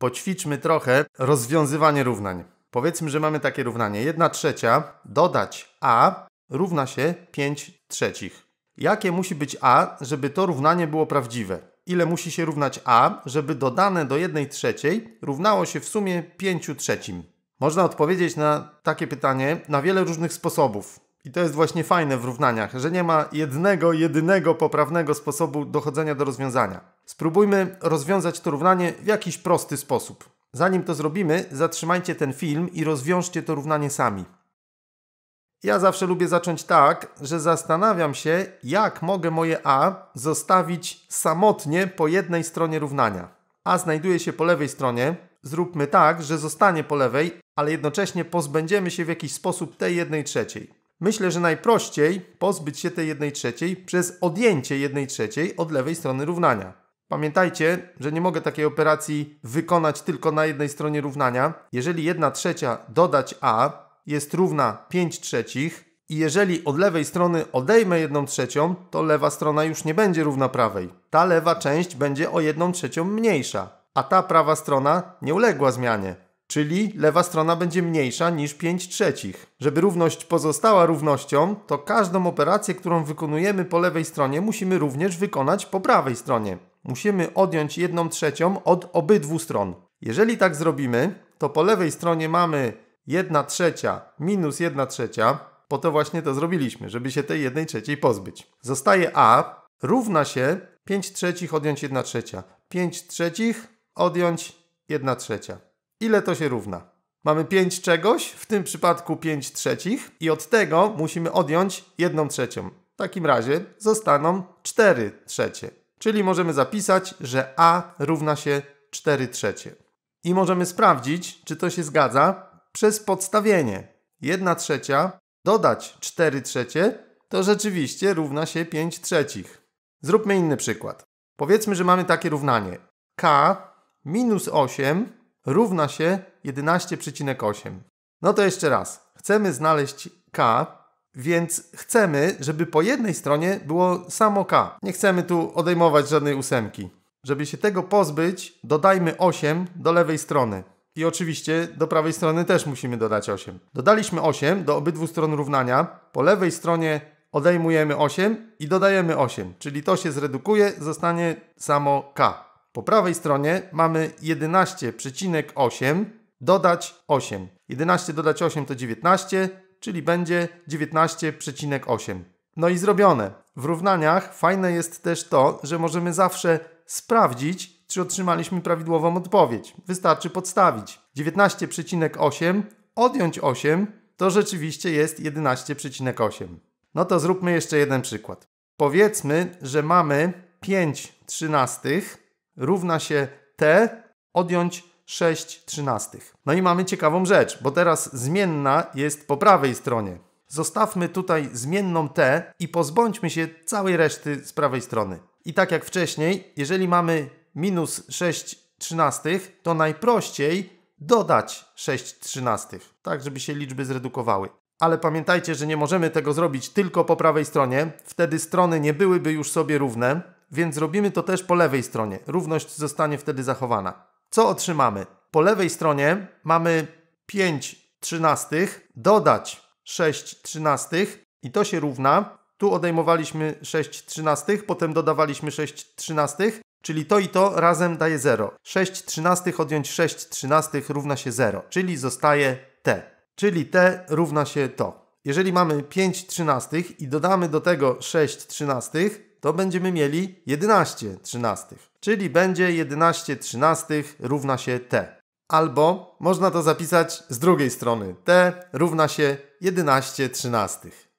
Poćwiczmy trochę rozwiązywanie równań. Powiedzmy, że mamy takie równanie. 1 trzecia dodać a równa się 5 trzecich. Jakie musi być a, żeby to równanie było prawdziwe? Ile musi się równać a, żeby dodane do 1 trzeciej równało się w sumie 5 trzecim? Można odpowiedzieć na takie pytanie na wiele różnych sposobów. I to jest właśnie fajne w równaniach, że nie ma jednego, jedynego poprawnego sposobu dochodzenia do rozwiązania. Spróbujmy rozwiązać to równanie w jakiś prosty sposób. Zanim to zrobimy, zatrzymajcie ten film i rozwiążcie to równanie sami. Ja zawsze lubię zacząć tak, że zastanawiam się, jak mogę moje A zostawić samotnie po jednej stronie równania. A znajduje się po lewej stronie. Zróbmy tak, że zostanie po lewej, ale jednocześnie pozbędziemy się w jakiś sposób tej jednej trzeciej. Myślę, że najprościej pozbyć się tej 1 trzeciej przez odjęcie 1 trzeciej od lewej strony równania. Pamiętajcie, że nie mogę takiej operacji wykonać tylko na jednej stronie równania. Jeżeli 1 trzecia dodać a jest równa 5 trzecich i jeżeli od lewej strony odejmę 1 trzecią, to lewa strona już nie będzie równa prawej. Ta lewa część będzie o 1 trzecią mniejsza, a ta prawa strona nie uległa zmianie czyli lewa strona będzie mniejsza niż 5 trzecich. Żeby równość pozostała równością, to każdą operację, którą wykonujemy po lewej stronie, musimy również wykonać po prawej stronie. Musimy odjąć 1 trzecią od obydwu stron. Jeżeli tak zrobimy, to po lewej stronie mamy 1 trzecia minus 1 trzecia, po to właśnie to zrobiliśmy, żeby się tej 1 trzeciej pozbyć. Zostaje a równa się 5 trzecich odjąć 1 trzecia. 5 trzecich odjąć 1 trzecia ile to się równa. Mamy 5 czegoś, w tym przypadku 5 trzecich i od tego musimy odjąć 1 trzecią. W takim razie zostaną 4 trzecie. Czyli możemy zapisać, że A równa się 4 trzecie. I możemy sprawdzić, czy to się zgadza przez podstawienie. 1 trzecia dodać 4 trzecie to rzeczywiście równa się 5 trzecich. Zróbmy inny przykład. Powiedzmy, że mamy takie równanie. K minus 8 równa się 11,8. No to jeszcze raz. Chcemy znaleźć k, więc chcemy, żeby po jednej stronie było samo k. Nie chcemy tu odejmować żadnej ósemki. Żeby się tego pozbyć, dodajmy 8 do lewej strony. I oczywiście do prawej strony też musimy dodać 8. Dodaliśmy 8 do obydwu stron równania. Po lewej stronie odejmujemy 8 i dodajemy 8, czyli to się zredukuje, zostanie samo k. Po prawej stronie mamy 11,8 dodać 8. 11 dodać 8 to 19, czyli będzie 19,8. No i zrobione. W równaniach fajne jest też to, że możemy zawsze sprawdzić, czy otrzymaliśmy prawidłową odpowiedź. Wystarczy podstawić. 19,8 odjąć 8 to rzeczywiście jest 11,8. No to zróbmy jeszcze jeden przykład. Powiedzmy, że mamy 5 trzynastych równa się t odjąć 6 trzynastych. No i mamy ciekawą rzecz, bo teraz zmienna jest po prawej stronie. Zostawmy tutaj zmienną t i pozbądźmy się całej reszty z prawej strony. I tak jak wcześniej, jeżeli mamy minus 6 trzynastych, to najprościej dodać 6 trzynastych, tak żeby się liczby zredukowały. Ale pamiętajcie, że nie możemy tego zrobić tylko po prawej stronie, wtedy strony nie byłyby już sobie równe, więc robimy to też po lewej stronie. Równość zostanie wtedy zachowana. Co otrzymamy? Po lewej stronie mamy 5 trzynastych, dodać 6 trzynastych i to się równa. Tu odejmowaliśmy 6 trzynastych, potem dodawaliśmy 6 trzynastych, czyli to i to razem daje 0. 6 trzynastych odjąć 6 trzynastych równa się 0, czyli zostaje t. Czyli t równa się to. Jeżeli mamy 5 trzynastych i dodamy do tego 6 trzynastych, to będziemy mieli 11 trzynastych, czyli będzie 11 trzynastych równa się t. Albo można to zapisać z drugiej strony. t równa się 11 trzynastych.